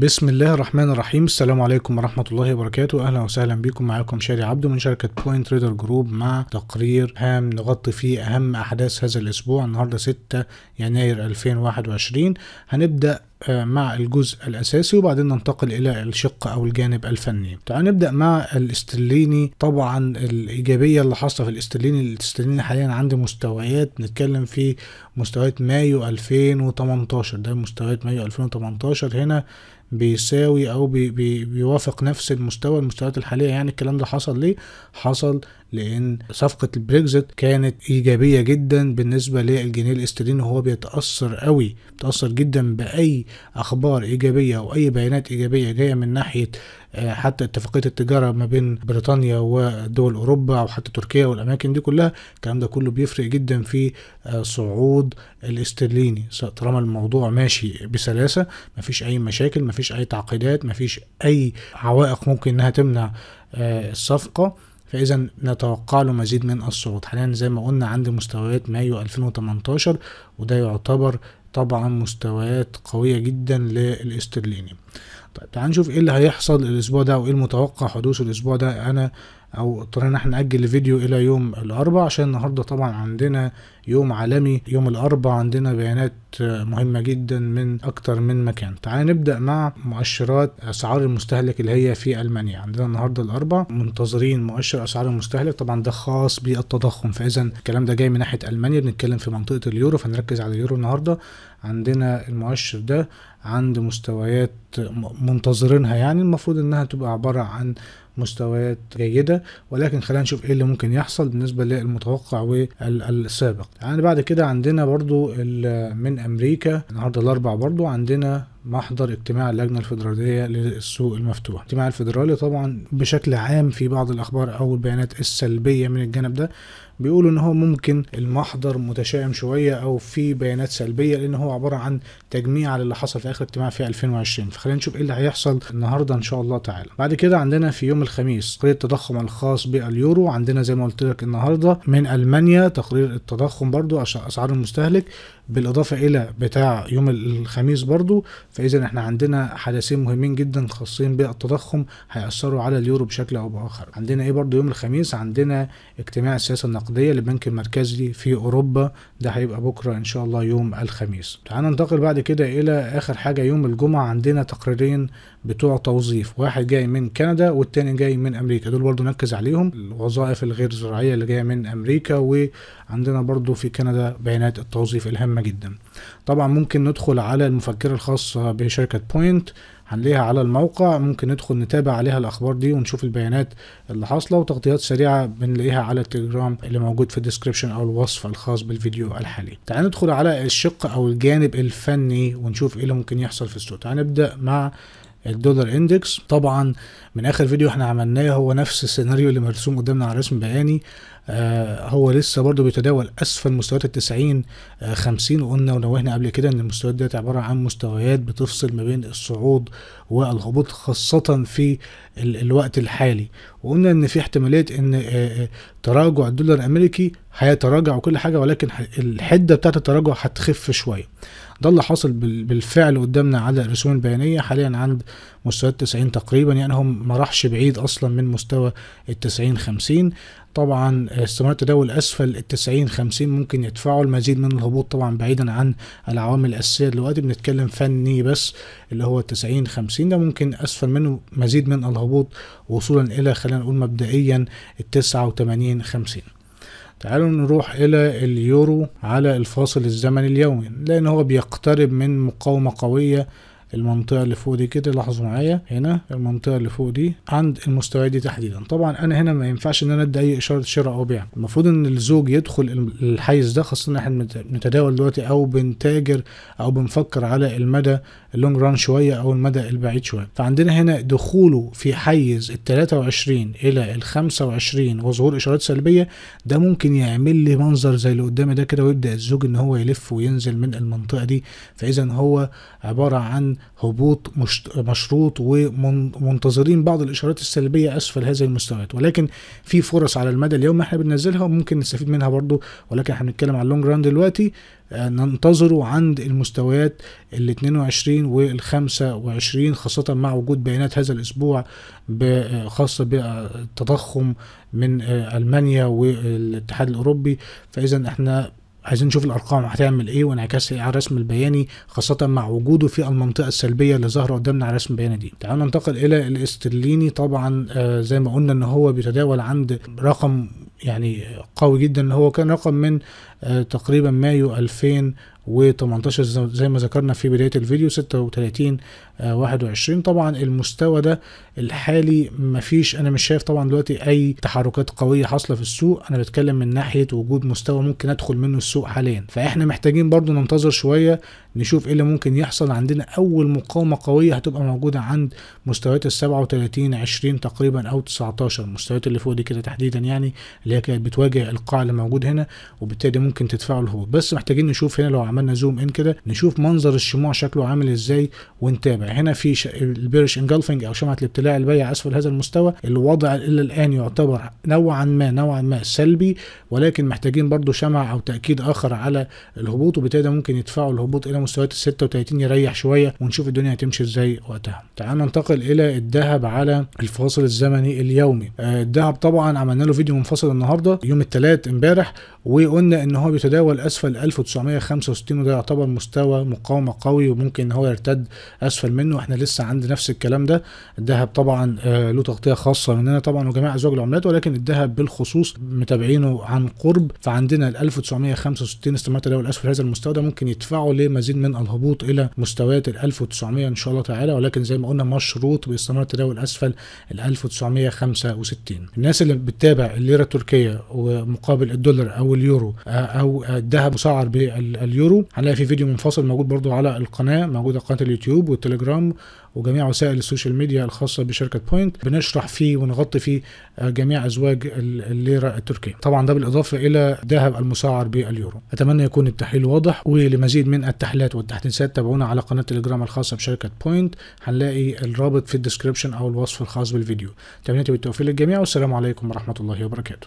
بسم الله الرحمن الرحيم السلام عليكم ورحمة الله وبركاته أهلا وسهلا بكم معاكم شادي عبدو من شركة بوينت ريدر جروب مع تقرير هام نغطي فيه أهم أحداث هذا الأسبوع النهاردة 6 يناير 2021 هنبدأ آه، مع الجزء الأساسي وبعدين ننتقل إلى الشق أو الجانب الفني تعال نبدأ مع الاسترليني طبعا الإيجابية اللي حاصلة في الاسترليني الاسترليني حاليا عندي مستويات نتكلم في مستويات مايو 2018 ده مستويات مايو 2018 هنا بيساوي او بي بي بيوافق نفس المستوى المستويات الحاليه يعني الكلام ده حصل ليه حصل لان صفقه البريكزت كانت ايجابيه جدا بالنسبه للجنيه الاسترليني وهو بيتاثر قوي بيتاثر جدا باي اخبار ايجابيه او اي بيانات ايجابيه جايه من ناحيه آه، حتى اتفاقيه التجاره ما بين بريطانيا ودول اوروبا او حتى تركيا والاماكن دي كلها الكلام ده كله بيفرق جدا في آه، صعود الاسترليني طالما الموضوع ماشي بسلاسه مفيش اي مشاكل مفيش اي تعقيدات مفيش اي عوائق ممكن انها تمنع آه، الصفقه فاذا نتوقع له مزيد من الصعود حاليا زي ما قلنا عند مستويات مايو 2018 وده يعتبر طبعا مستويات قوية جدا للاسترليني طيب تعال نشوف ايه اللي هيحصل الاسبوع ده وايه المتوقع حدوثه الاسبوع ده انا او اضطرينا احنا ناجل الفيديو الى يوم الاربع عشان النهارده طبعا عندنا يوم عالمي يوم الاربع عندنا بيانات مهمه جدا من اكتر من مكان تعال نبدا مع مؤشرات اسعار المستهلك اللي هي في المانيا عندنا النهارده الاربع منتظرين مؤشر اسعار المستهلك طبعا ده خاص بالتضخم فاذا الكلام ده جاي من ناحيه المانيا بنتكلم في منطقه اليورو فنركز على اليورو النهارده عندنا المؤشر ده عند مستويات منتظرينها يعني المفروض انها تبقى عباره عن مستويات جيده ولكن خلينا نشوف ايه اللي ممكن يحصل بالنسبه للمتوقع والسابق يعني بعد كده عندنا برضو من امريكا النهارده الاربع برضو عندنا محضر اجتماع اللجنة الفيدرالية للسوق المفتوح الاجتماع الفيدرالي طبعا بشكل عام في بعض الأخبار أو البيانات السلبية من الجانب ده بيقولوا ان هو ممكن المحضر متشائم شويه او في بيانات سلبيه لان هو عباره عن تجميع على اللي حصل في اخر اجتماع في 2020 فخلينا نشوف ايه اللي هيحصل النهارده ان شاء الله تعالى بعد كده عندنا في يوم الخميس تقرير التضخم الخاص باليورو عندنا زي ما قلت لك النهارده من المانيا تقرير التضخم برضو اسعار المستهلك بالاضافه الى بتاع يوم الخميس برضو فاذا احنا عندنا حدثين مهمين جدا خاصين بالتضخم هياثروا على اليورو بشكل او باخر عندنا ايه برضو يوم الخميس عندنا اجتماع السياسه النقديه للبنك المركزي في اوروبا ده هيبقى بكره ان شاء الله يوم الخميس تعالى ننتقل بعد كده الى اخر حاجه يوم الجمعه عندنا تقريرين بتوع توظيف واحد جاي من كندا والتاني جاي من امريكا دول برضو نركز عليهم الوظائف الغير زراعيه اللي جايه من امريكا وعندنا برضو في كندا بيانات التوظيف الهامه مهمه جدا طبعا ممكن ندخل على المفكره الخاصه بشركه بوينت هنلاقيها على الموقع ممكن ندخل نتابع عليها الاخبار دي ونشوف البيانات اللي حاصله وتغطيات سريعه بنلاقيها على التليجرام اللي موجود في الديسكربشن او الوصف الخاص بالفيديو الحالي تعال ندخل على الشق او الجانب الفني ونشوف ايه اللي ممكن يحصل في السوق تعال نبدا مع الدولار اندكس طبعا من اخر فيديو احنا عملناه هو نفس السيناريو اللي مرسوم قدامنا على رسم بياني آه، هو لسه برضه بيتداول اسفل مستويات ال 90 50 وقلنا ونوهنا قبل كده ان المستويات ديت عباره عن مستويات بتفصل ما بين الصعود والهبوط خاصه في ال الوقت الحالي وقلنا ان في احتماليه ان آه، آه، تراجع الدولار الامريكي هيتراجع وكل حاجه ولكن الحده بتاعت التراجع هتخف شويه ده اللي حاصل بالفعل قدامنا على الرسوم البيانيه حاليا عند مستوى التسعين تقريبا يعني هو ما راحش بعيد اصلا من مستوى التسعين خمسين طبعا استمرار التداول اسفل التسعين خمسين ممكن يدفعوا المزيد من الهبوط طبعا بعيدا عن العوامل الاساسيه دلوقتي بنتكلم فني بس اللي هو التسعين خمسين ده ممكن اسفل منه مزيد من الهبوط وصولا الى خلينا نقول مبدئيا التسعه وتمانين خمسين تعالوا نروح الى اليورو على الفاصل الزمني اليومي لان هو بيقترب من مقاومة قوية المنطقه اللي فوق دي كده لاحظوا معايا هنا المنطقه اللي فوق دي عند المستويات دي تحديدا طبعا انا هنا ما ينفعش ان انا ادي اي اشاره شراء او بيع المفروض ان الزوج يدخل الحيز ده خاصه ان احنا بنتداول دلوقتي او بنتاجر او بنفكر على المدى اللونج ران شويه او المدى البعيد شويه فعندنا هنا دخوله في حيز ال 23 الى ال 25 وظهور اشارات سلبيه ده ممكن يعمل لي منظر زي اللي قدامي ده كده ويبدا الزوج ان هو يلف وينزل من المنطقه دي فاذا هو عباره عن هبوط مشروط ومنتظرين بعض الاشارات السلبيه اسفل هذه المستويات ولكن في فرص على المدى اليوم احنا بننزلها وممكن نستفيد منها برضو ولكن احنا بنتكلم على اللونج راند دلوقتي آه، ننتظره عند المستويات ال 22 وال 25 خاصة مع وجود بيانات هذا الأسبوع آه، خاصة بالتضخم من آه، ألمانيا والاتحاد الأوروبي فإذا احنا عايزين نشوف الارقام هتعمل ايه وانعكاسها إيه على الرسم البياني خاصه مع وجوده في المنطقه السلبيه اللي ظاهره قدامنا على الرسم البياني دي تعالوا ننتقل الى الاسترليني طبعا آه زي ما قلنا ان هو بيتداول عند رقم يعني قوي جدا ان هو كان رقم من آه، تقريبا مايو 2018 زي ما ذكرنا في بداية الفيديو 36 21 آه، طبعا المستوى ده الحالي مفيش انا مش شايف طبعا دلوقتي اي تحركات قوية حاصلة في السوق انا بتكلم من ناحية وجود مستوى ممكن ادخل منه السوق حاليا فاحنا محتاجين برضو ننتظر شوية نشوف ايه اللي ممكن يحصل عندنا اول مقاومة قوية هتبقى موجودة عند مستويات ال 37 20 تقريبا او 19 المستويات اللي فوق دي كده تحديدا يعني اللي هي كانت بتواجه القاع اللي موجود هنا وبالتالي ممكن تدفعه الهبوط بس محتاجين نشوف هنا لو عملنا زوم ان كده نشوف منظر الشموع شكله عامل ازاي ونتابع هنا في ش... البيرش انجلفنج او شمعه الابتلاع البيع اسفل هذا المستوى الوضع الى الان يعتبر نوعا ما نوعا ما سلبي ولكن محتاجين برضو شمع او تاكيد اخر على الهبوط وبالتالي ده ممكن يدفعوا الهبوط الى مستويات ال 36 يريح شويه ونشوف الدنيا هتمشي ازاي وقتها تعال ننتقل الى الذهب على الفاصل الزمني اليومي آه، الذهب طبعا عملنا له فيديو منفصل النهارده يوم الثلاث امبارح وقلنا ان هو بيتداول اسفل 1965 وده يعتبر مستوى مقاومه قوي وممكن ان هو يرتد اسفل منه احنا لسه عند نفس الكلام ده الذهب طبعا آه، له تغطيه خاصه مننا طبعا وجميع ازواج العملات ولكن الذهب بالخصوص متابعينه عن قرب فعندنا ال 1965 استمرار تداول اسفل هذا المستوى ده ممكن يدفعه لمزيد من الهبوط الى مستويات ال 1900 ان شاء الله تعالى ولكن زي ما قلنا مشروط باستمرار تداول اسفل ال 1965 الناس اللي بتتابع الليره التركيه ومقابل الدولار او اليورو آه، او الذهب مسعر باليورو هنلاقي في فيديو منفصل موجود برضو على القناه موجوده قناه اليوتيوب والتليجرام وجميع وسائل السوشيال ميديا الخاصه بشركه بوينت بنشرح فيه ونغطي فيه جميع ازواج الليره التركيه طبعا ده بالاضافه الى الذهب المسعر باليورو اتمنى يكون التحليل واضح ولمزيد من التحليلات والتحديثات تابعونا على قناه التليجرام الخاصه بشركه بوينت هنلاقي الرابط في الديسكربشن او الوصف الخاص بالفيديو تمنيتي بالتوفيق للجميع والسلام عليكم ورحمه الله وبركاته